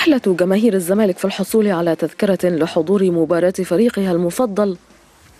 رحلة جماهير الزمالك في الحصول على تذكرة لحضور مباراة فريقها المفضل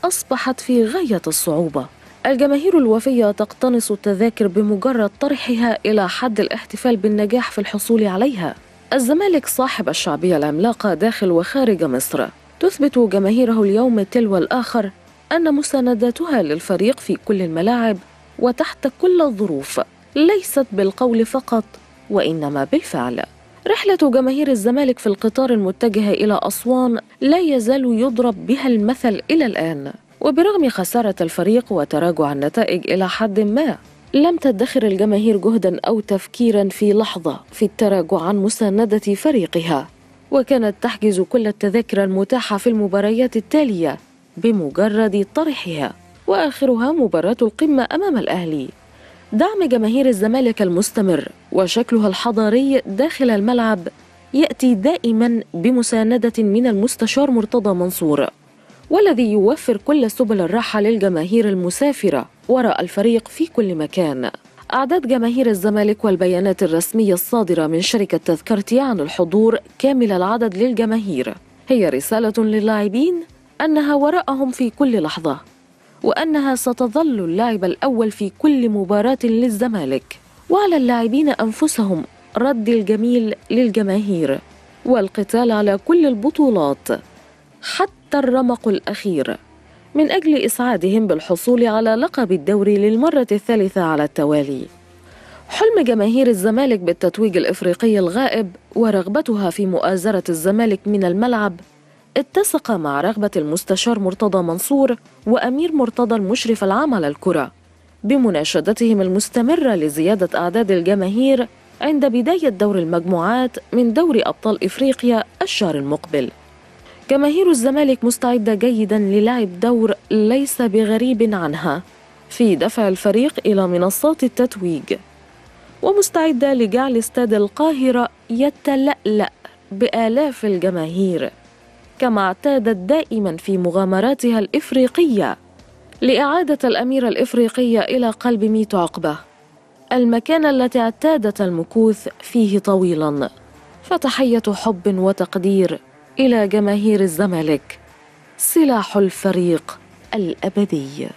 أصبحت في غاية الصعوبة الجماهير الوفية تقتنص التذاكر بمجرد طرحها إلى حد الاحتفال بالنجاح في الحصول عليها الزمالك صاحب الشعبية العملاقة داخل وخارج مصر تثبت جماهيره اليوم تلو الآخر أن مساندتها للفريق في كل الملاعب وتحت كل الظروف ليست بالقول فقط وإنما بالفعل رحلة جماهير الزمالك في القطار المتجه إلى أسوان لا يزال يضرب بها المثل إلى الآن وبرغم خسارة الفريق وتراجع النتائج إلى حد ما لم تدخر الجماهير جهدا أو تفكيرا في لحظة في التراجع عن مساندة فريقها وكانت تحجز كل التذاكر المتاحة في المباريات التالية بمجرد طرحها وآخرها مباراة القمة أمام الأهلي دعم جماهير الزمالك المستمر وشكلها الحضاري داخل الملعب يأتي دائما بمساندة من المستشار مرتضى منصور والذي يوفر كل سبل الراحة للجماهير المسافرة وراء الفريق في كل مكان أعداد جماهير الزمالك والبيانات الرسمية الصادرة من شركة تذكرتي عن الحضور كامل العدد للجماهير هي رسالة للاعبين أنها وراءهم في كل لحظة وأنها ستظل اللاعب الأول في كل مباراة للزمالك وعلى اللاعبين أنفسهم رد الجميل للجماهير والقتال على كل البطولات حتى الرمق الأخير من أجل إسعادهم بالحصول على لقب الدوري للمرة الثالثة على التوالي حلم جماهير الزمالك بالتتويج الإفريقي الغائب ورغبتها في مؤازرة الزمالك من الملعب اتسق مع رغبة المستشار مرتضى منصور وأمير مرتضى المشرف العام على الكرة بمناشدتهم المستمرة لزيادة أعداد الجماهير عند بداية دور المجموعات من دوري أبطال إفريقيا الشهر المقبل جماهير الزمالك مستعدة جيدا للعب دور ليس بغريب عنها في دفع الفريق إلى منصات التتويج ومستعدة لجعل استاد القاهرة يتلألأ بآلاف الجماهير كما اعتادت دائما في مغامراتها الإفريقية لإعادة الأميرة الإفريقية إلى قلب ميت عقبة المكان التي اعتادت المكوث فيه طويلا فتحية حب وتقدير إلى جماهير الزمالك سلاح الفريق الأبدي